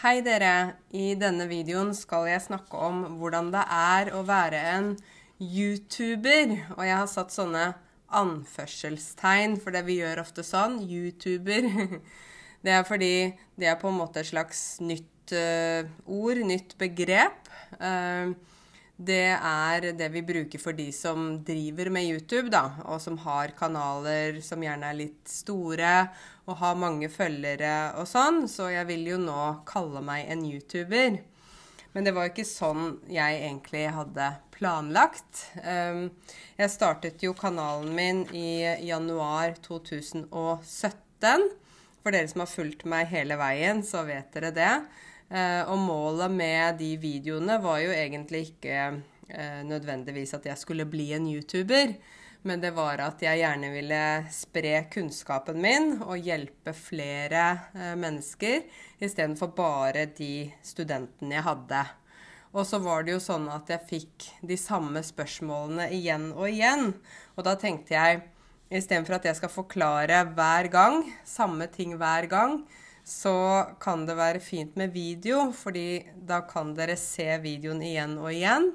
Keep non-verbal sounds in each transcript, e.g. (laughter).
Hei dere! I denne videoen skal jeg snakke om hvordan det er å være en YouTuber. Og jeg har satt sånne anførselstegn, for det vi gjør ofte sånn. YouTuber. (laughs) Det er fordi det er på en måte et slags nytt eh, ord, nytt begrep. Eh, det er det vi bruker for de som driver med YouTube, da, og som har kanaler som gjerne er litt store og har mange følgere og sånn. Så jeg vil jo nå kalle meg en YouTuber. Men det var jo ikke sånn jeg egentlig hadde planlagt. Ehm, jeg startet jo kanalen min i januar 2017. For dere som har fulgt meg hele veien, så vet dere det. Eh, og målet med de videoene var jo egentlig ikke eh, nødvendigvis at jeg skulle bli en YouTuber, men det var at jeg gjerne ville spre kunnskapen min og hjelpe flere eh, mennesker, istedenfor bare de studentene jeg hadde. Og så var det jo sånn at jeg fikk de samme spørsmålene igjen og igjen. Og da tenkte jeg istedenfor at jeg skal forklare hver gang, samme ting hver gang, så kan det være fint med video, fordi da kan dere se videoen igjen og igjen.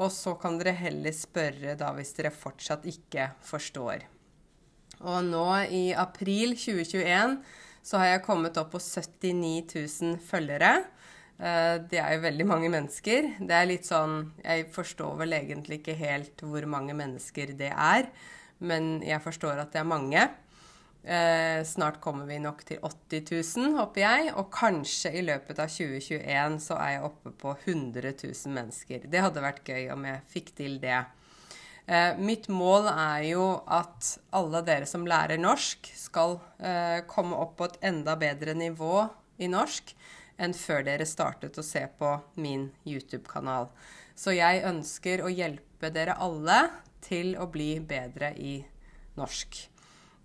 Og så kan dere heller spørre da hvis dere fortsatt ikke forstår. Og nå i april 2021 så har jeg kommet opp på 79 000 følgere. Eh, det er jo veldig mange mennesker. Det er litt sånn Jeg forstår vel egentlig ikke helt hvor mange mennesker det er, men jeg forstår at det er mange. Eh, snart kommer vi nok til 80 000, håper jeg. Og kanskje i løpet av 2021 så er jeg oppe på 100 000 mennesker. Det hadde vært gøy om jeg fikk til det. Eh, mitt mål er jo at alle dere som lærer norsk, skal eh, komme opp på et enda bedre nivå i norsk enn før dere startet å se på min YouTube-kanal. Så jeg ønsker å hjelpe dere alle til å bli bedre i norsk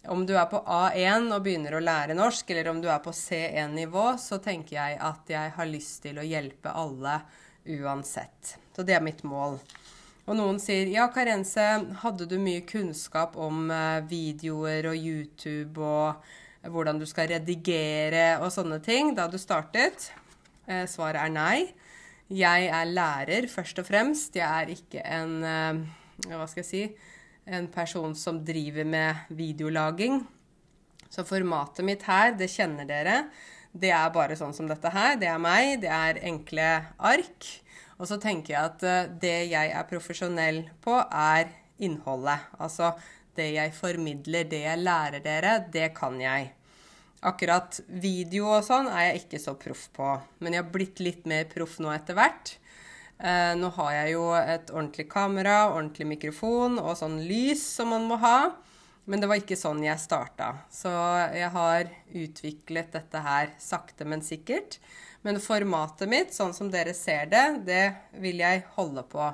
om du er på A1 og begynner å lære norsk, eller om du er på C1-nivå, så tenker jeg at jeg har lyst til å hjelpe alle uansett. Så det er mitt mål. Og noen sier ja, Karense, hadde du mye kunnskap om eh, videoer og YouTube og hvordan du skal redigere og sånne ting da du startet? Eh, svaret er nei. Jeg er lærer først og fremst. Jeg er ikke en eh, Hva skal jeg si? en person som driver med videolaging. Så formatet mitt her, det kjenner dere. Det er bare sånn som dette her. Det er meg. Det er enkle ark. Og så tenker jeg at eh, det jeg er profesjonell på, er innholdet. Altså det jeg formidler, det jeg lærer dere, det kan jeg. Akkurat video og sånn er jeg ikke så proff på. Men jeg har blitt litt mer proff nå etter hvert. Eh, nå har jeg jo et ordentlig kamera, ordentlig mikrofon og sånn lys som man må ha. Men det var ikke sånn jeg starta. Så jeg har utviklet dette her sakte, men sikkert. Men formatet mitt, sånn som dere ser det, det vil jeg holde på.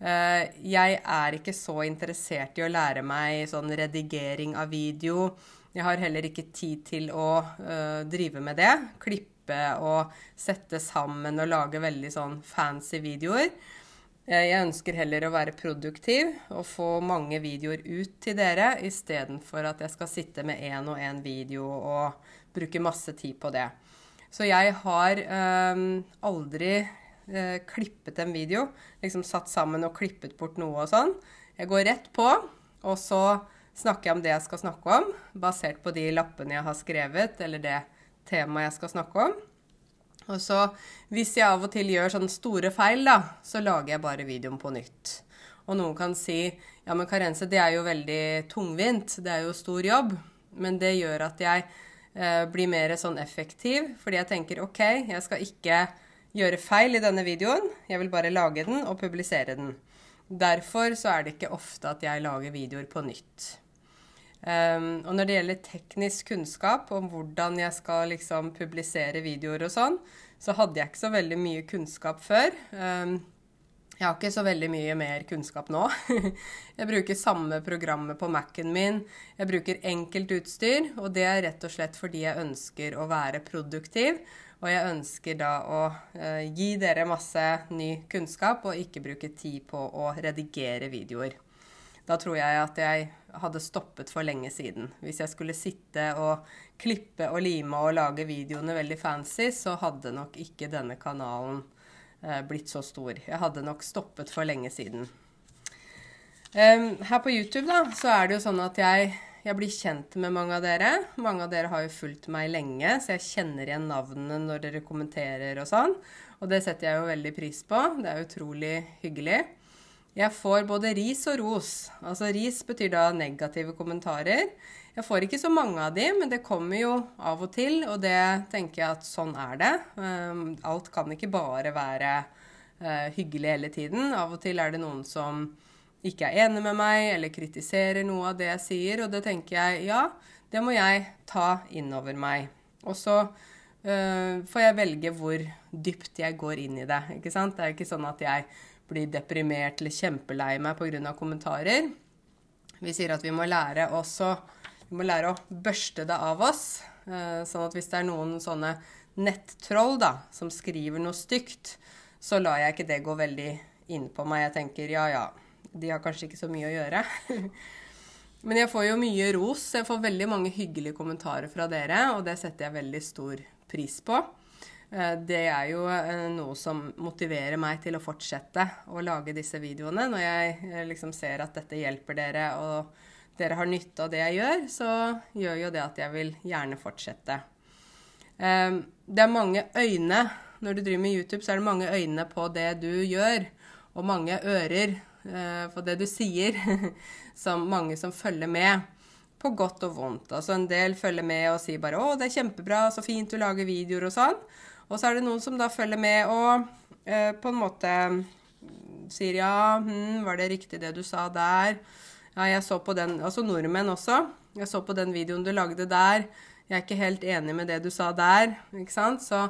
Eh, jeg er ikke så interessert i å lære meg sånn redigering av video. Jeg har heller ikke tid til å eh, drive med det. Klippe klippe og sette sammen og lage veldig sånn fancy videoer. Eh, jeg ønsker heller å være produktiv og få mange videoer ut til dere, istedenfor at jeg skal sitte med én og én video og bruke masse tid på det. Så jeg har øh, aldri øh, klippet en video. Liksom satt sammen og klippet bort noe og sånn. Jeg går rett på, og så snakker jeg om det jeg skal snakke om, basert på de lappene jeg har skrevet, eller det tema jeg skal snakke om. Og så, hvis jeg av og til gjør sånne store feil, da, så lager jeg bare videoen på nytt. Og noen kan si ja, men Karense, det er jo veldig tungvint, det er jo stor jobb. Men det gjør at jeg eh, blir mer sånn effektiv, fordi jeg tenker OK, jeg skal ikke gjøre feil i denne videoen, jeg vil bare lage den og publisere den. Derfor så er det ikke ofte at jeg lager videoer på nytt. Um, og når det gjelder teknisk kunnskap om hvordan jeg skal liksom publisere videoer og sånn, så hadde jeg ikke så veldig mye kunnskap før. Um, jeg har ikke så veldig mye mer kunnskap nå. (laughs) jeg bruker samme programmet på Mac-en min. Jeg bruker enkelt utstyr, og det er rett og slett fordi jeg ønsker å være produktiv. Og jeg ønsker da å uh, gi dere masse ny kunnskap, og ikke bruke tid på å redigere videoer da tror jeg at jeg hadde stoppet for lenge siden. Hvis jeg skulle sitte og klippe og lime og lage videoene veldig fancy, så hadde nok ikke denne kanalen eh, blitt så stor. Jeg hadde nok stoppet for lenge siden. Um, her på YouTube da, så er det jo sånn at jeg, jeg, blir kjent med mange av dere. Mange av dere har jo fulgt meg lenge, så jeg kjenner igjen navnene når dere kommenterer og sånn. Og det setter jeg jo veldig pris på. Det er utrolig hyggelig. Jeg får både ris og ros. Altså ris betyr da negative kommentarer. Jeg får ikke så mange av de, men det kommer jo av og til, og det tenker jeg at sånn er det. Ehm, alt kan ikke bare være eh, hyggelig hele tiden. Av og til er det noen som ikke er enig med meg, eller kritiserer noe av det jeg sier, og det tenker jeg ja, det må jeg ta innover meg. Og så eh, får jeg velge hvor dypt jeg går inn i det. ikke sant? Det er ikke sånn at jeg bli deprimert eller kjempelei meg pga. kommentarer. Vi sier at vi må lære oss å, vi må lære å børste det av oss. Eh, sånn at hvis det er noen sånne nettroll da, som skriver noe stygt, så lar jeg ikke det gå veldig inn på meg. Jeg tenker ja, ja, de har kanskje ikke så mye å gjøre. (laughs) Men jeg får jo mye ros. Jeg får veldig mange hyggelige kommentarer fra dere, og det setter jeg veldig stor pris på. Eh, det er jo eh, noe som motiverer meg til å fortsette å lage disse videoene. Når jeg eh, liksom ser at dette hjelper dere, og dere har nytte av det jeg gjør, så gjør jo det at jeg vil gjerne fortsette. Det er mange øyne. Når du driver med YouTube, så er det mange øyne på det du gjør, og mange ører på det du sier. (laughs) Som mange som følger med på godt og vondt. Altså En del følger med og sier bare 'Å, det er kjempebra, så fint du lager videoer', og sånn. Og så er det noen som da følger med og eh, på en måte mm, sier ja, hm, var det riktig det du sa der? Ja, jeg så på den Altså nordmenn også. Jeg så på den videoen du lagde der. Jeg er ikke helt enig med det du sa der. Ikke sant? Så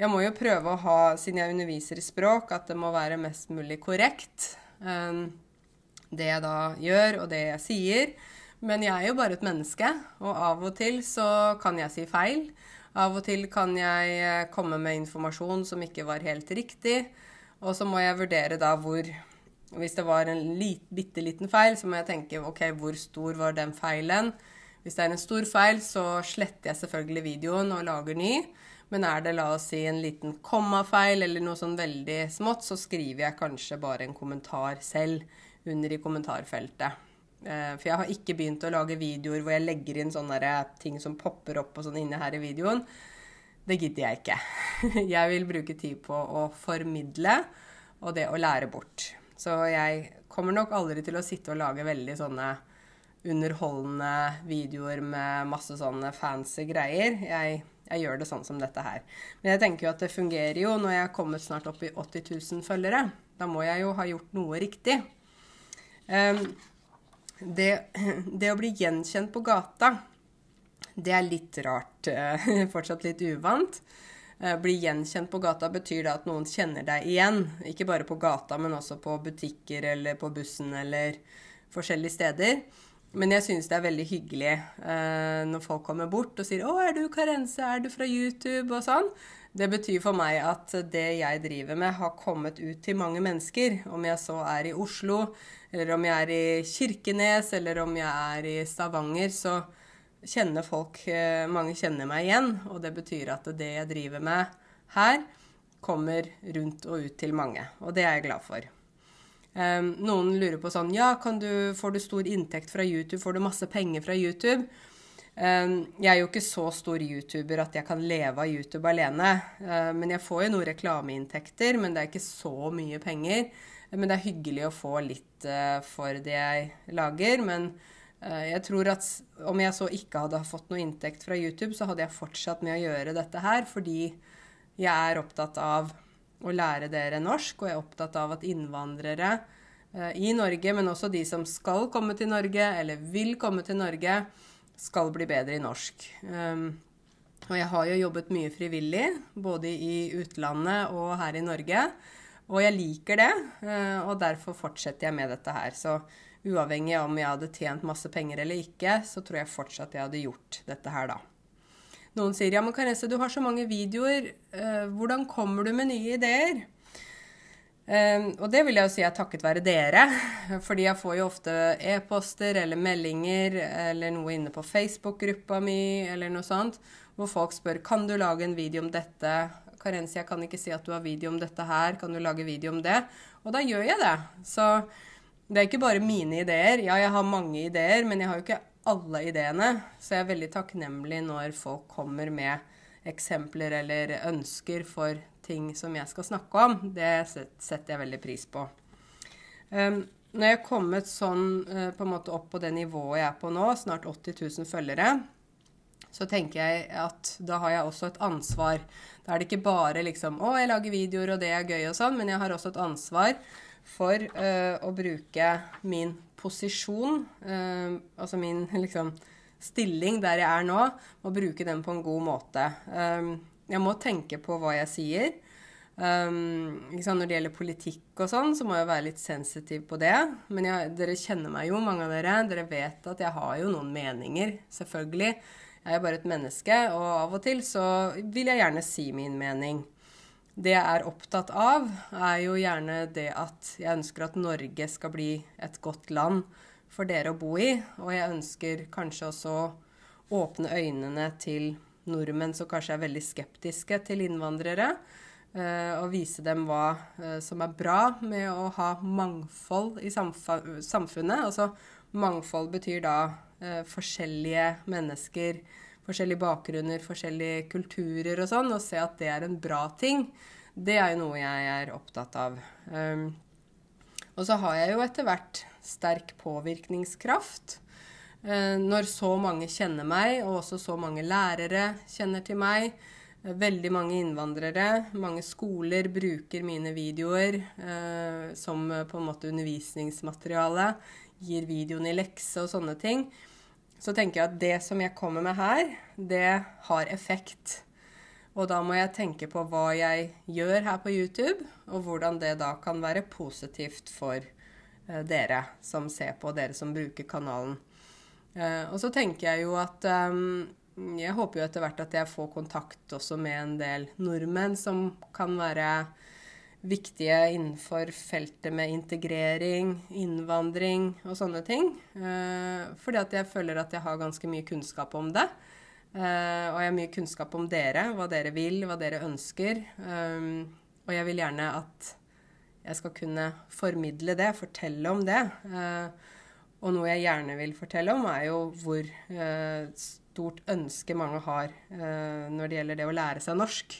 jeg må jo prøve å ha, siden jeg underviser i språk, at det må være mest mulig korrekt. Um, det jeg da gjør, og det jeg sier. Men jeg er jo bare et menneske, og av og til så kan jeg si feil. Av og til kan jeg eh, komme med informasjon som ikke var helt riktig, og så må jeg vurdere da hvor Hvis det var en lit, bitte liten feil, så må jeg tenke OK, hvor stor var den feilen? Hvis det er en stor feil, så sletter jeg selvfølgelig videoen og lager ny. Men er det la oss si, en liten kommafeil eller noe sånn veldig smått, så skriver jeg kanskje bare en kommentar selv under i kommentarfeltet. Eh, for jeg har ikke begynt å lage videoer hvor jeg legger inn sånne eh, ting som popper opp og sånn inne her i videoen. Det gidder jeg ikke. (laughs) Jeg vil bruke tid på å formidle og det å lære bort. Så jeg kommer nok aldri til å sitte og lage veldig sånne underholdende videoer med masse sånne fancy greier. Jeg, jeg, gjør det sånn som dette her. Men jeg tenker jo at det fungerer jo når jeg er kommet snart opp i 80 000 følgere. Da må jeg jo ha gjort noe riktig. Um, det, det å bli gjenkjent på gata, det er litt rart. Eh, (laughs) fortsatt litt uvant. Eh, bli gjenkjent på gata betyr da at noen kjenner deg igjen. Ikke bare på gata, men også på butikker eller på bussen eller forskjellige steder. Men jeg synes det er veldig hyggelig eh, når folk kommer bort og sier 'Å, er du Karense? Er du fra YouTube?' og sånn. Det betyr for meg at det jeg driver med, har kommet ut til mange mennesker. Om jeg så er i Oslo, eller om jeg er i Kirkenes, eller om jeg er i Stavanger, så kjenner folk eh, Mange kjenner meg igjen, og det betyr at det jeg driver med her, kommer rundt og ut til mange. Og det er jeg glad for. Ehm, noen lurer på sånn Ja, du, får du stor inntekt fra YouTube? Får du masse penger fra YouTube? Ehm, jeg er jo ikke så stor YouTuber at jeg kan leve av YouTube alene. Ehm, men jeg får jo noen reklameinntekter, men det er ikke så mye penger. Men det er hyggelig å få litt eh, for det jeg lager. Men eh, jeg tror at om jeg så ikke hadde fått noe inntekt fra YouTube, så hadde jeg fortsatt med å gjøre dette her, fordi jeg er opptatt av å lære dere norsk, og jeg er opptatt av at innvandrere eh, i Norge, men også de som skal komme til Norge, eller vil komme til Norge, skal bli bedre i norsk. Um, og jeg har jo jobbet mye frivillig, både i utlandet og her i Norge. Og jeg liker det, uh, og derfor fortsetter jeg med dette her. Så uavhengig om jeg hadde tjent masse penger eller ikke, så tror jeg fortsatt jeg hadde gjort dette her, da. Noen sier ja, men Karesse, du har så mange videoer, uh, hvordan kommer du med nye ideer? Ehm, og det vil jeg jo si er takket være dere, (laughs) fordi jeg får jo ofte e-poster eller meldinger eller noe inne på Facebook-gruppa mi eller noe sånt, hvor folk spør kan du lage en video om dette. Karensi, jeg kan ikke si at du har video om dette her, kan du lage video om det? Og da gjør jeg det. Så det er ikke bare mine ideer. Ja, jeg har mange ideer, men jeg har jo ikke alle ideene. Så jeg er veldig takknemlig når folk kommer med eksempler eller ønsker for ting som jeg skal snakke om. Det setter jeg veldig pris på. Ehm, når jeg er kommet sånn eh, på en måte opp på det nivået jeg er på nå, snart 80 000 følgere, så tenker jeg at da har jeg også et ansvar. Da er det ikke bare liksom Å, jeg lager videoer, og det er gøy og sånn, men jeg har også et ansvar for uh, å bruke min posisjon, uh, altså min (laughs) liksom stilling der jeg er nå, og bruke den på en god måte. Um, jeg må tenke på hva jeg sier. Um, liksom når det gjelder politikk og sånn, så må jeg være litt sensitiv på det. Men jeg, dere kjenner meg jo, mange av dere. Dere vet at jeg har jo noen meninger, selvfølgelig. Jeg er bare et menneske, og av og til så vil jeg gjerne si min mening. Det jeg er opptatt av, er jo gjerne det at jeg ønsker at Norge skal bli et godt land for dere å bo i. Og jeg ønsker kanskje også å åpne øynene til nordmenn som kanskje er veldig skeptiske til innvandrere. Eh, og vise dem hva eh, som er bra med å ha mangfold i samfunnet. Altså mangfold betyr da eh, forskjellige mennesker, forskjellige bakgrunner, forskjellige kulturer og sånn. Og se at det er en bra ting. Det er jo noe jeg er opptatt av. Ehm, og så har jeg jo etter hvert sterk påvirkningskraft. Eh, når så mange kjenner meg, og også så mange lærere kjenner til meg, eh, veldig mange innvandrere, mange skoler bruker mine videoer eh, som eh, på en måte undervisningsmateriale, gir videoen i lekse og sånne ting, så tenker jeg at det som jeg kommer med her, det har effekt. Og da må jeg tenke på hva jeg gjør her på YouTube, og hvordan det da kan være positivt for eh, dere som ser på, dere som bruker kanalen. Eh, og så tenker jeg jo at ehm, jeg håper jo etter hvert at jeg får kontakt også med en del nordmenn som kan være viktige innenfor feltet med integrering, innvandring og sånne ting. Eh, fordi at jeg føler at jeg har ganske mye kunnskap om det. Eh, og jeg har mye kunnskap om dere, hva dere vil, hva dere ønsker. Ehm, og jeg vil gjerne at jeg skal kunne formidle det, fortelle om det. Uh, og noe jeg gjerne vil fortelle om, er jo hvor eh, stort ønske mange har eh, når det gjelder det å lære seg norsk.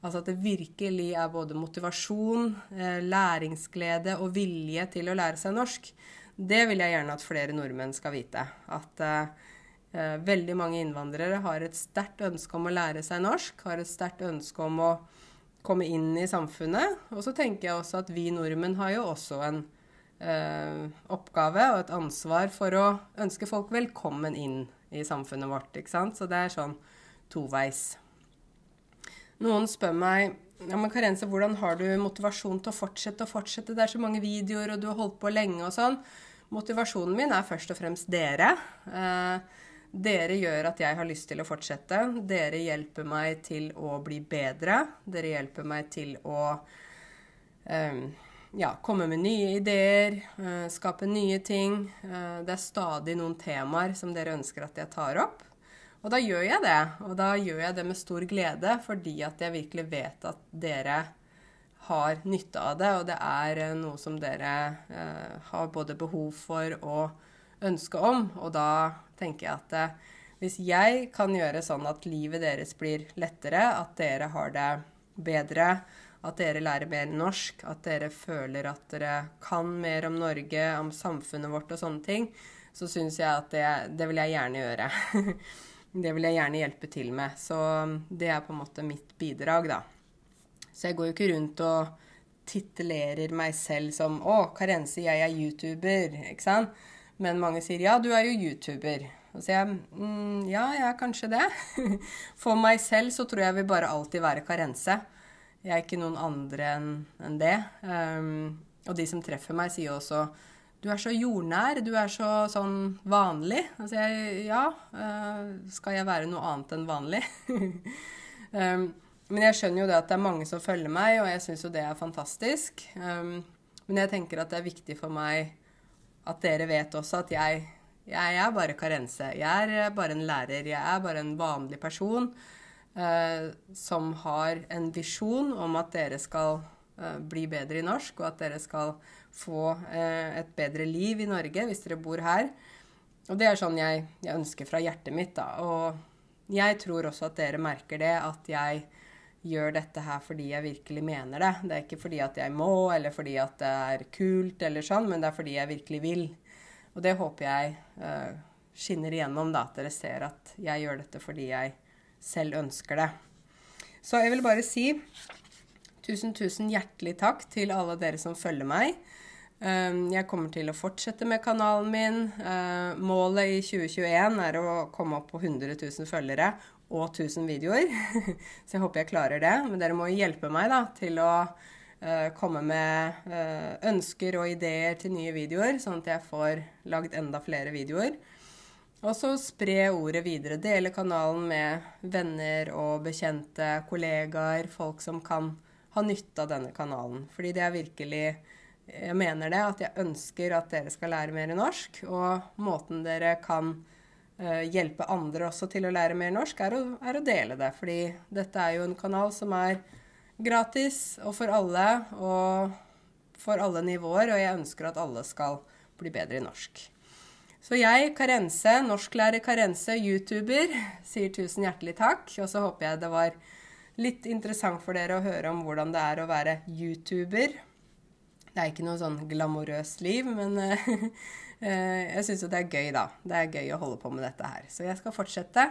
Altså at det virkelig er både motivasjon, eh, læringsglede og vilje til å lære seg norsk. Det vil jeg gjerne at flere nordmenn skal vite. At eh, eh, veldig mange innvandrere har et sterkt ønske om å lære seg norsk, har et sterkt ønske om å komme inn i samfunnet. Og så tenker jeg også at vi nordmenn har jo også en Eh, oppgave og et ansvar for å ønske folk velkommen inn i samfunnet vårt. ikke sant? Så det er sånn toveis. Noen spør meg ja, men Karense, hvordan har du motivasjon til å fortsette og fortsette? Det er så mange videoer, og du har holdt på lenge og sånn. Motivasjonen min er først og fremst dere. Eh, dere gjør at jeg har lyst til å fortsette. Dere hjelper meg til å bli bedre. Dere hjelper meg til å eh, ja, komme med nye ideer, eh, skape nye ting. Eh, det er stadig noen temaer som dere ønsker at jeg tar opp. Og da gjør jeg det. Og da gjør jeg det med stor glede, fordi at jeg virkelig vet at dere har nytte av det, og det er eh, noe som dere har både behov for og ønske om. Og da tenker jeg at hvis jeg kan gjøre sånn at livet deres blir lettere, at dere har det bedre, at dere lærer mer norsk, at dere føler at dere kan mer om Norge, om samfunnet vårt og sånne ting, så syns jeg at det, det, vil jeg gjerne gjøre. (laughs) det vil jeg gjerne hjelpe til med. Så um, det er på en måte mitt bidrag, da. Så jeg går jo ikke rundt og titulerer meg selv som Å, Karense, jeg er YouTuber. Ikke sant? Men mange sier ja, du er jo YouTuber. Og så sier jeg mm, ja, jeg er kanskje det. (laughs) For meg selv så tror jeg vil bare alltid være Karense. Jeg er ikke noen andre enn en det. Um, og de som treffer meg, sier også du er så jordnær, du er så sånn vanlig. Altså jeg ja, eh, skal jeg være noe annet enn vanlig? um, (laughs) men jeg skjønner jo det at det er mange som følger meg, og jeg syns jo det er fantastisk. Um, men jeg tenker at det er viktig for meg at dere vet også at jeg, jeg er bare Karense. Jeg er bare en lærer. Jeg er bare en vanlig person eh, som har en visjon om at dere skal eh, bli bedre i norsk, og at dere skal få eh, et bedre liv i Norge hvis dere bor her. Og det er sånn jeg, jeg, ønsker fra hjertet mitt, da. Og jeg tror også at dere merker det, at jeg gjør dette her fordi jeg virkelig mener det. Det er ikke fordi at jeg må, eller fordi at det er kult, eller sånn, men det er fordi jeg virkelig vil. Og det håper jeg eh, skinner igjennom, da, at dere ser at jeg gjør dette fordi jeg selv ønsker det. Så jeg vil bare si tusen, tusen hjertelig takk til alle dere som følger meg. Ehm, jeg kommer til å fortsette med kanalen min. Ehm, målet i 2021 er å komme opp på 100 000 følgere og 1000 videoer. (laughs) Så jeg håper jeg klarer det. Men dere må hjelpe meg da, til å eh, komme med eh, ønsker og ideer til nye videoer, sånn at jeg får lagd enda flere videoer. Og så spre ordet videre. Dele kanalen med venner og bekjente, kollegaer, folk som kan ha nytte av denne kanalen. Fordi det er virkelig Jeg mener det, at jeg ønsker at dere skal lære mer norsk. Og måten dere kan eh, hjelpe andre også til å lære mer norsk, er å, er å dele det. Fordi dette er jo en kanal som er gratis og for alle, og for alle nivåer. Og jeg ønsker at alle skal bli bedre i norsk. Så jeg, Karense, norsklærer Karense, YouTuber, (laughs) sier tusen hjertelig takk. Og så håper jeg det var litt interessant for dere å høre om hvordan det er å være YouTuber. Det er ikke noe sånn glamorøst liv, men (laughs) eh, jeg syns jo det er gøy, da. Det er gøy å holde på med dette her. Så jeg skal fortsette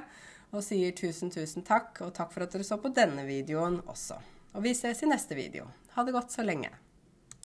og sier tusen, tusen takk. Og takk for at dere så på denne videoen også. Og vi ses i neste video. Ha det godt så lenge.